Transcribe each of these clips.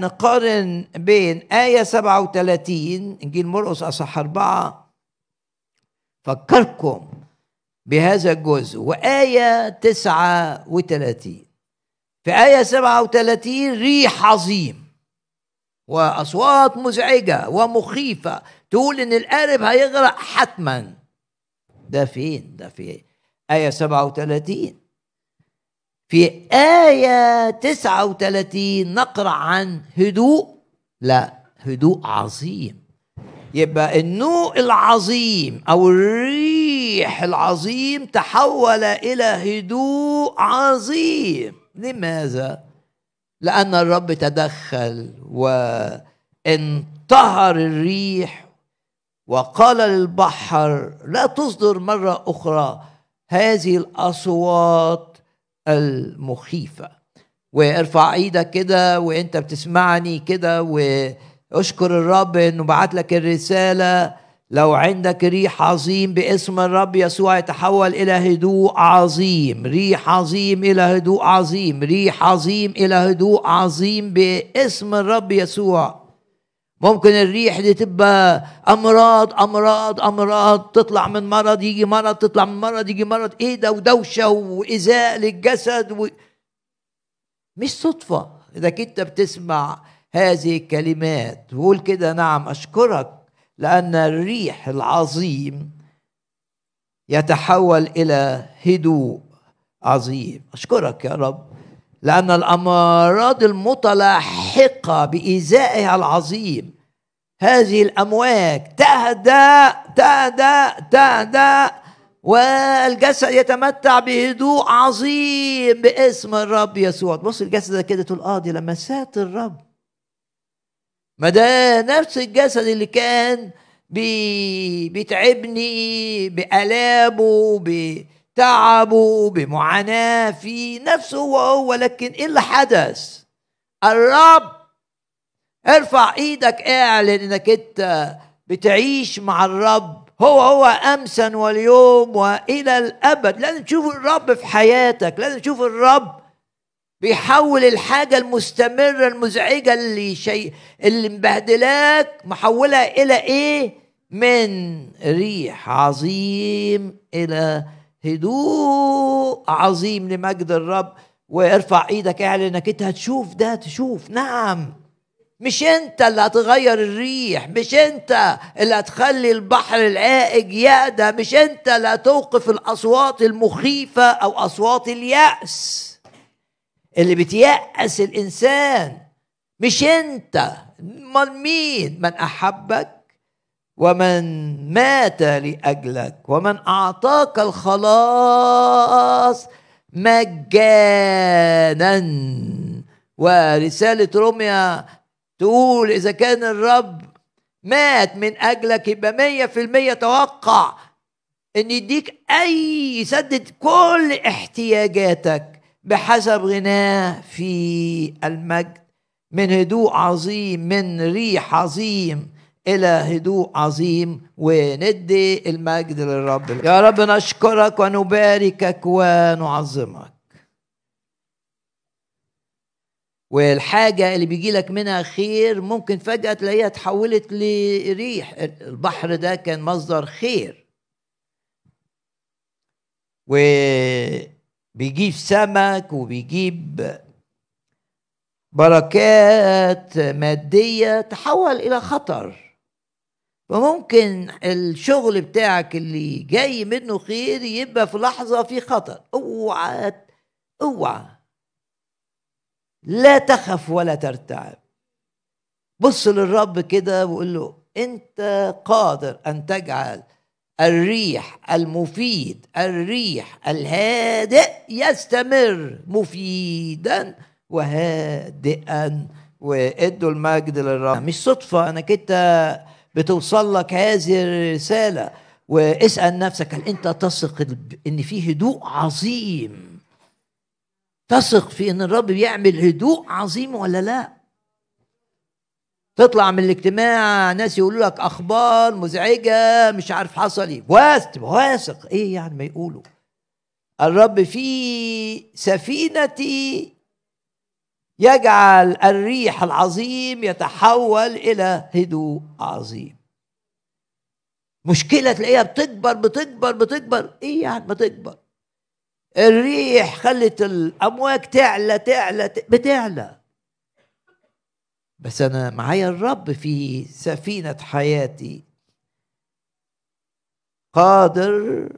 نقارن بين آية 37 إنجيل مرقس أصح أربعة فكركم بهذا الجزء وآية 39 في آية 37 ريح عظيم وأصوات مزعجة ومخيفة تقول إن القارب هيغرق حتما ده فين ده فين آية 37 في آية 39 نقرأ عن هدوء لا هدوء عظيم يبقى النوء العظيم أو الريح العظيم تحول إلى هدوء عظيم لماذا؟ لأن الرب تدخل وانطهر الريح وقال للبحر لا تصدر مرة أخرى هذه الأصوات المخيفة وارفع ايدك كده وانت بتسمعني كده واشكر الرب انه بعت لك الرسالة لو عندك ريح عظيم باسم الرب يسوع يتحول الى هدوء عظيم ريح عظيم الى هدوء عظيم ريح عظيم الى هدوء عظيم باسم الرب يسوع ممكن الريح دي تبقى امراض امراض امراض تطلع من مرض يجي مرض تطلع من مرض يجي مرض ايه ده ودوشه وايذاء للجسد و... مش صدفه اذا كنت بتسمع هذه الكلمات وقول كده نعم اشكرك لان الريح العظيم يتحول الى هدوء عظيم اشكرك يا رب لأن الأمراض المتلاحقة بإيذائها العظيم هذه الأمواج تهدأ تهدأ تهدأ والجسد يتمتع بهدوء عظيم باسم الرب يسوع تبص الجسد ده كده تقول اه دي لمسات الرب ما ده نفس الجسد اللي كان بي بيتعبني بآلامه بي تعبوا بمعاناة في نفسه وهو لكن إيه اللي حدث الرب ارفع ايدك اعلن انك انت بتعيش مع الرب هو هو امسا واليوم والى الابد لازم تشوف الرب في حياتك لازم تشوف الرب بيحول الحاجة المستمرة المزعجة اللي شيء اللي مبهدلاك محولها إلى إيه؟ من ريح عظيم إلى هدوء عظيم لمجد الرب وارفع ايدك اعلن انك انت هتشوف ده تشوف نعم مش انت اللي هتغير الريح مش انت اللي هتخلي البحر العائج يأدى مش انت اللي هتوقف الاصوات المخيفه او اصوات اليأس اللي بتيأس الانسان مش انت من مين من احبك ومن مات لاجلك ومن اعطاك الخلاص مجانا ورساله روميا تقول اذا كان الرب مات من اجلك يبقى مية في المية توقع ان يديك اي يسدد كل احتياجاتك بحسب غناه في المجد من هدوء عظيم من ريح عظيم إلى هدوء عظيم وندي المجد للرب يا رب نشكرك ونباركك ونعظمك والحاجة اللي بيجي لك منها خير ممكن فجأة تلاقيها اتحولت لريح البحر ده كان مصدر خير وبيجيب سمك وبيجيب بركات مادية تحول إلى خطر فممكن الشغل بتاعك اللي جاي منه خير يبقى في لحظة في خطر اوعى اوعى لا تخف ولا ترتعب بص للرب كده وقول له انت قادر ان تجعل الريح المفيد الريح الهادئ يستمر مفيدا وهادئا وادوا المجد للرب مش صدفه انا كده بتوصل لك هذه الرساله واسال نفسك هل انت تثق ان في هدوء عظيم تثق في ان الرب بيعمل هدوء عظيم ولا لا تطلع من الاجتماع ناس يقولوا لك اخبار مزعجه مش عارف حصل ايه واثق ايه يعني ما يقولوا الرب في سفينتي يجعل الريح العظيم يتحول الى هدوء عظيم مشكله تلاقيها بتكبر بتكبر بتكبر ايه يعني بتكبر الريح خلت الامواج تعلى تعلى بتعلى بس انا معايا الرب في سفينه حياتي قادر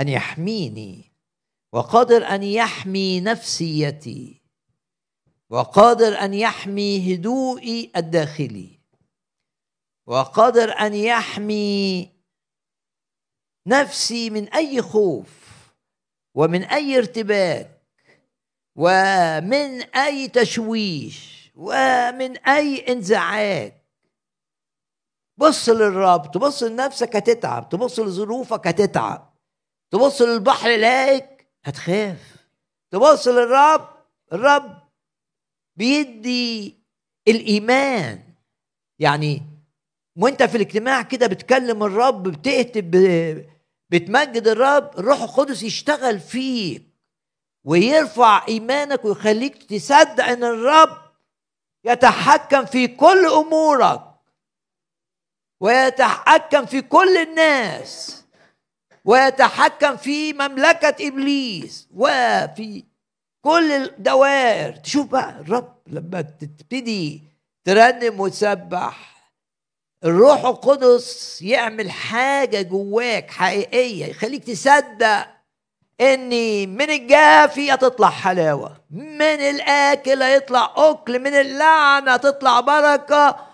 ان يحميني وقادر ان يحمي نفسيتي وقادر ان يحمي هدوئي الداخلي وقادر ان يحمي نفسي من اي خوف ومن اي ارتباك ومن اي تشويش ومن اي انزعاج بص للرب تبص لنفسك هتتعب تبص لظروفك هتتعب تبص للبحر لايك هتخاف تبص للرب الرب بيدي الايمان يعني وانت في الاجتماع كده بتكلم الرب بتكتب بتمجد الرب الروح القدس يشتغل فيك ويرفع ايمانك ويخليك تصدق ان الرب يتحكم في كل امورك ويتحكم في كل الناس ويتحكم في مملكه ابليس وفي كل الدوائر تشوف بقى الرب لما تبتدي ترنم وتسبح الروح القدس يعمل حاجه جواك حقيقيه يخليك تصدق ان من الجافي هتطلع حلاوه من الاكل هيطلع اكل من اللعنه هتطلع بركه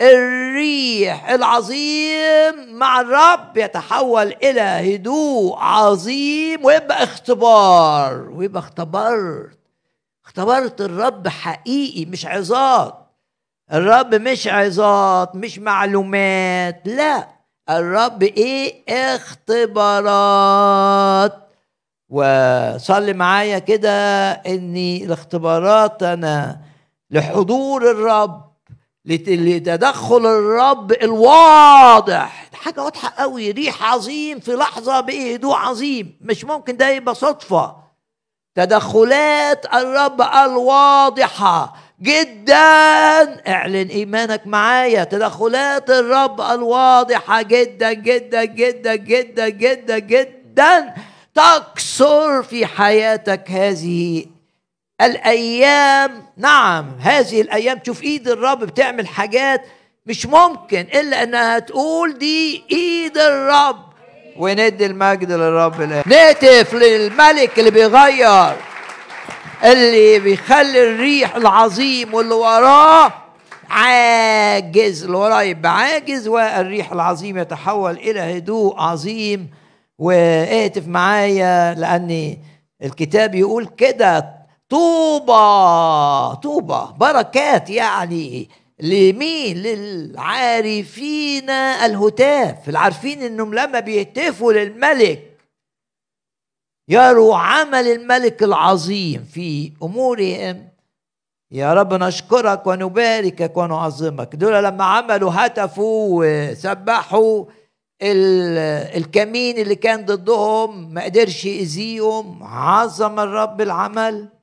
الريح العظيم مع الرب يتحول الى هدوء عظيم ويبقى اختبار ويبقى اختبرت اختبرت الرب حقيقي مش عظات الرب مش عظات مش معلومات لا الرب ايه اختبارات وصلي معايا كده ان الاختبارات انا لحضور الرب لتدخل الرب الواضح حاجة واضحة قوي ريح عظيم في لحظة بهدوء عظيم مش ممكن ده يبقى صدفة تدخلات الرب الواضحة جدا اعلن ايمانك معايا تدخلات الرب الواضحة جدا جدا جدا جدا جدا جدا تكسر في حياتك هذه الايام نعم هذه الايام تشوف ايد الرب بتعمل حاجات مش ممكن الا انها تقول دي ايد الرب وندي المجد للرب نهتف للملك اللي بيغير اللي بيخلي الريح العظيم واللي وراه عاجز اللي وراه يبقى عاجز والريح العظيم يتحول الى هدوء عظيم واهتف معايا لاني الكتاب يقول كده طوبى طوبى بركات يعني لمين للعارفين الهتاف العارفين انهم لما بيهتفوا للملك يروا عمل الملك العظيم في امورهم يا رب نشكرك ونباركك ونعظمك دول لما عملوا هتفوا وسبحوا الكمين اللي كان ضدهم ما قدرش يأذيهم عظم الرب العمل